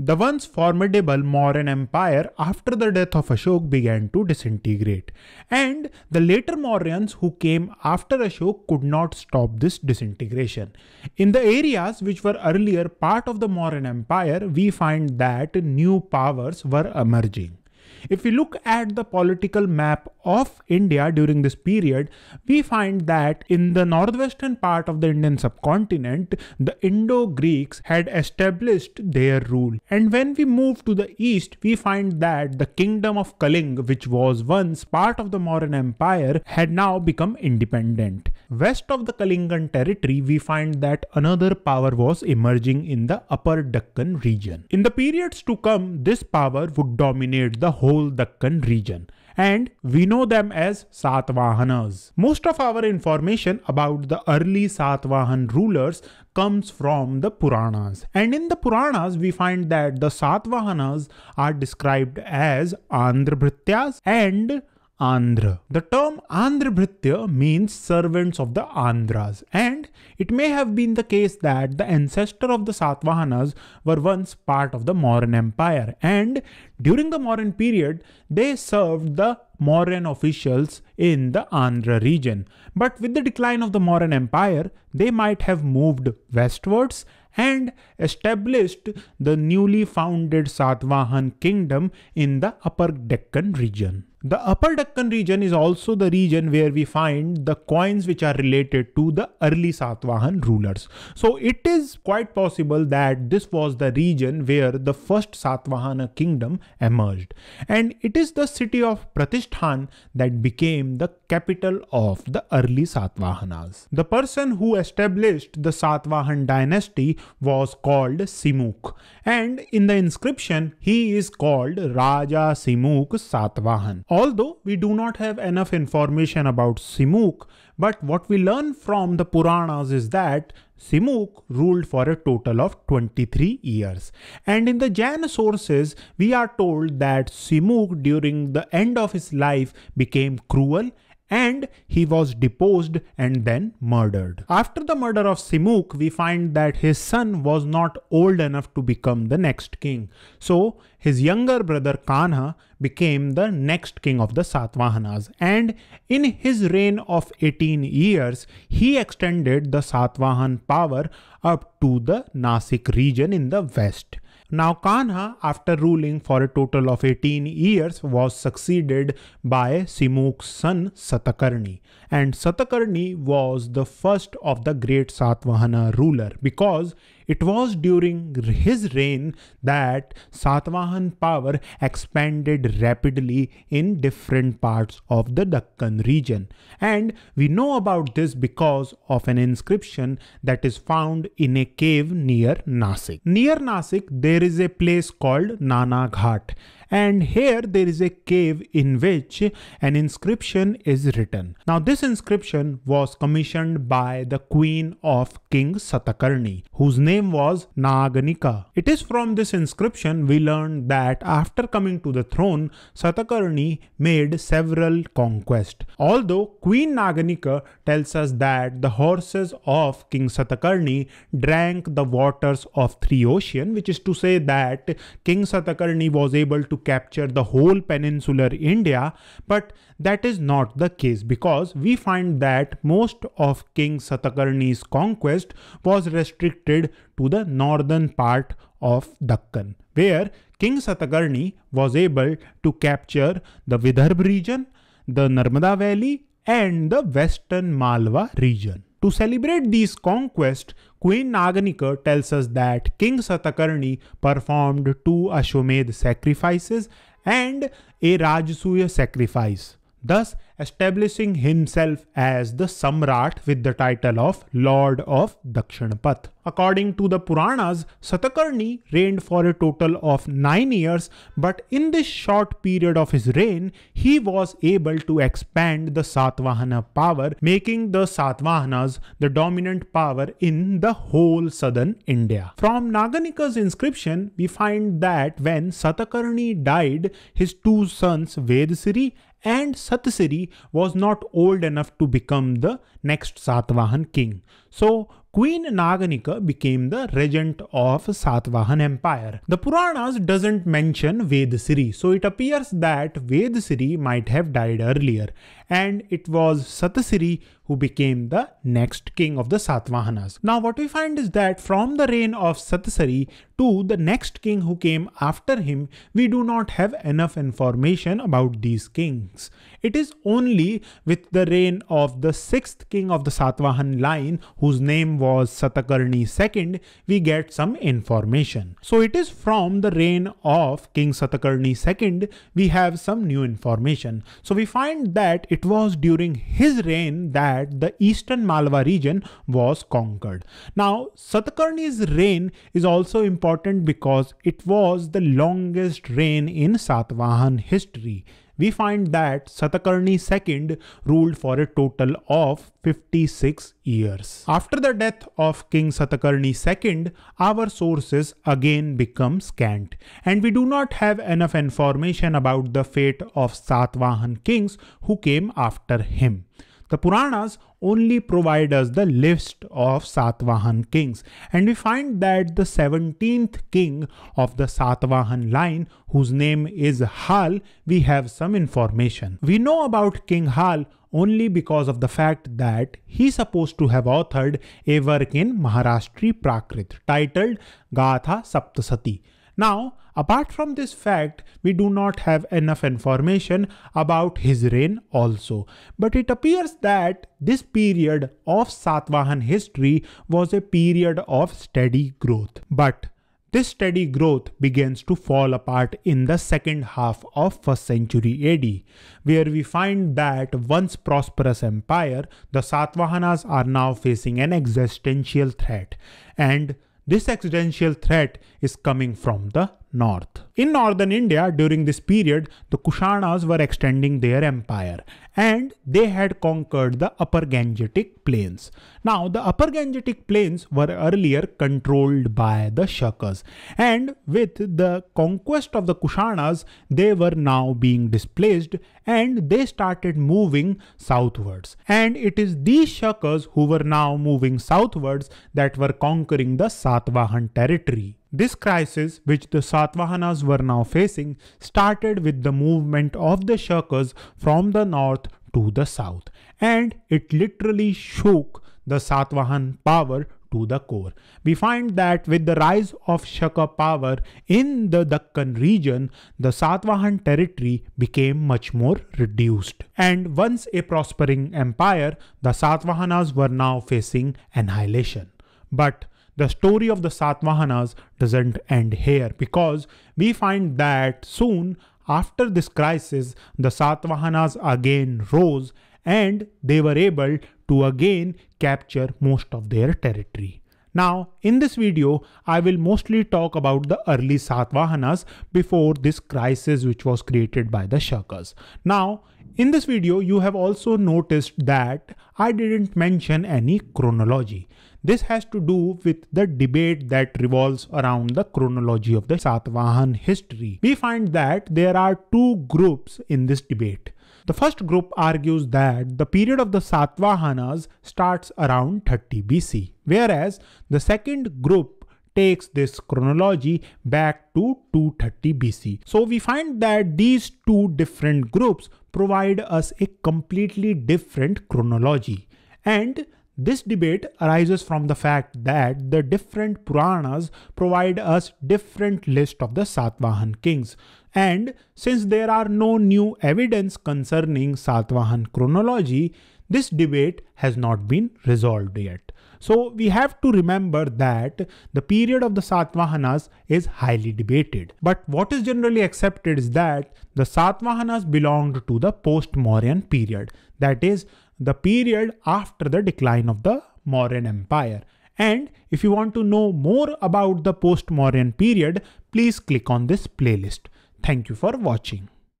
The once formidable Mauryan Empire after the death of Ashok began to disintegrate, and the later Mauryans who came after Ashok could not stop this disintegration. In the areas which were earlier part of the Mauryan Empire, we find that new powers were emerging. If we look at the political map of India during this period, we find that in the northwestern part of the Indian subcontinent, the Indo Greeks had established their rule. And when we move to the east, we find that the kingdom of Kaling, which was once part of the Mauryan Empire, had now become independent. West of the Kalingan territory, we find that another power was emerging in the upper Deccan region. In the periods to come, this power would dominate the whole Deccan region and we know them as Satvahanas. Most of our information about the early Satvahan rulers comes from the Puranas. And in the Puranas, we find that the Satvahanas are described as Andhra Bhrityas and Andhra. The term Andhra means servants of the Andhras, and it may have been the case that the ancestor of the Satvahanas were once part of the Mauryan Empire, and during the Mauryan period, they served the Mauryan officials in the Andhra region. But with the decline of the Mauryan Empire, they might have moved westwards and established the newly founded Satvahan kingdom in the Upper Deccan region. The Upper Deccan region is also the region where we find the coins which are related to the early Satwahan rulers. So it is quite possible that this was the region where the first Satvahana kingdom emerged. And it is the city of Pratishthan that became the capital of the early Satvahanas. The person who established the Satvahan dynasty was called Simuk. And in the inscription, he is called Raja Simuk Satvahan. Although we do not have enough information about Simuk, but what we learn from the Puranas is that Simuk ruled for a total of 23 years. And in the Jain sources, we are told that Simuk during the end of his life became cruel and he was deposed and then murdered. After the murder of Simuk, we find that his son was not old enough to become the next king. So his younger brother Kanha became the next king of the Satvahanas and in his reign of 18 years, he extended the Satvahan power up to the Nasik region in the west. Now Kanha, after ruling for a total of 18 years, was succeeded by Simuk's son Satakarni and Satakarni was the first of the great Satvahana ruler because it was during his reign that Satvahan power expanded rapidly in different parts of the Deccan region. And we know about this because of an inscription that is found in a cave near Nasik. Near Nasik, there is a place called Nana Ghat and here there is a cave in which an inscription is written. Now this inscription was commissioned by the queen of King Satakarni, whose name was Naganika. It is from this inscription we learn that after coming to the throne, Satakarni made several conquests. Although Queen Naganika tells us that the horses of King Satakarni drank the waters of three oceans, which is to say that King Satakarni was able to capture the whole peninsular India, but that is not the case because we find that most of King Satakarni's conquest was restricted to the northern part of Deccan, where King Satakarni was able to capture the Vidarbha region, the Narmada Valley and the western Malwa region. To celebrate these conquests, Queen Naganika tells us that King Satakarni performed two Ashwamedh sacrifices and a Rajasuya sacrifice. Thus, establishing himself as the Samrat with the title of Lord of Dakshinapath. According to the Puranas, Satakarni reigned for a total of 9 years, but in this short period of his reign, he was able to expand the Satvahana power, making the Satvahanas the dominant power in the whole southern India. From Naganika's inscription, we find that when Satakarni died, his two sons Vedasiri and Satasiri was not old enough to become the next Satavahan king. So Queen Naganika became the regent of Satavahan Empire. The Puranas doesn't mention Vedasiri, so it appears that Vedasiri might have died earlier, and it was Satasiri who became the next king of the Satavahanas. Now what we find is that from the reign of Satasiri to the next king who came after him, we do not have enough information about these kings. It is only with the reign of the sixth king of the Satvahan line, whose name was Satakarni II, we get some information. So it is from the reign of King Satakarni II, we have some new information. So we find that it was during his reign that the eastern Malwa region was conquered. Now Satakarni's reign is also important important because it was the longest reign in Satavahan history. We find that Satakarni II ruled for a total of 56 years. After the death of King Satakarni II, our sources again become scant, and we do not have enough information about the fate of Satavahan kings who came after him. The Puranas only provide us the list of Satvahan kings, and we find that the 17th king of the Satvahan line, whose name is Hal, we have some information. We know about King Hal only because of the fact that he is supposed to have authored a work in Maharashtri Prakrit titled Gatha Saptasati. Now, Apart from this fact, we do not have enough information about his reign also. But it appears that this period of Satvahan history was a period of steady growth. But this steady growth begins to fall apart in the second half of 1st century AD, where we find that once prosperous empire, the Satavahanas are now facing an existential threat, and this existential threat is coming from the north. In northern India, during this period, the Kushanas were extending their empire and they had conquered the upper Gangetic plains. Now, the upper Gangetic plains were earlier controlled by the Shakas and with the conquest of the Kushanas, they were now being displaced and they started moving southwards. And it is these Shakas who were now moving southwards that were conquering the Satvahan territory. This crisis, which the Satvahanas were now facing, started with the movement of the Shakas from the north to the south, and it literally shook the Satvahan power to the core. We find that with the rise of Shaka power in the Deccan region, the Satvahan territory became much more reduced. And once a prospering empire, the Satvahanas were now facing annihilation. But the story of the Satvahanas doesn't end here because we find that soon after this crisis, the Satvahanas again rose and they were able to again capture most of their territory. Now, in this video, I will mostly talk about the early Satvahanas before this crisis which was created by the Shakas. Now, in this video, you have also noticed that I didn't mention any chronology. This has to do with the debate that revolves around the chronology of the Satavahan history. We find that there are two groups in this debate. The first group argues that the period of the Satavahanas starts around 30 BC, whereas the second group takes this chronology back to 230 BC. So we find that these two different groups provide us a completely different chronology. And this debate arises from the fact that the different Puranas provide us different list of the Satvahan kings. And since there are no new evidence concerning Satvahan chronology, this debate has not been resolved yet. So we have to remember that the period of the Satvahanas is highly debated. But what is generally accepted is that the Satvahanas belonged to the post-Mauryan period, that is the period after the decline of the Mauryan Empire. And if you want to know more about the post-Mauryan period, please click on this playlist. Thank you for watching.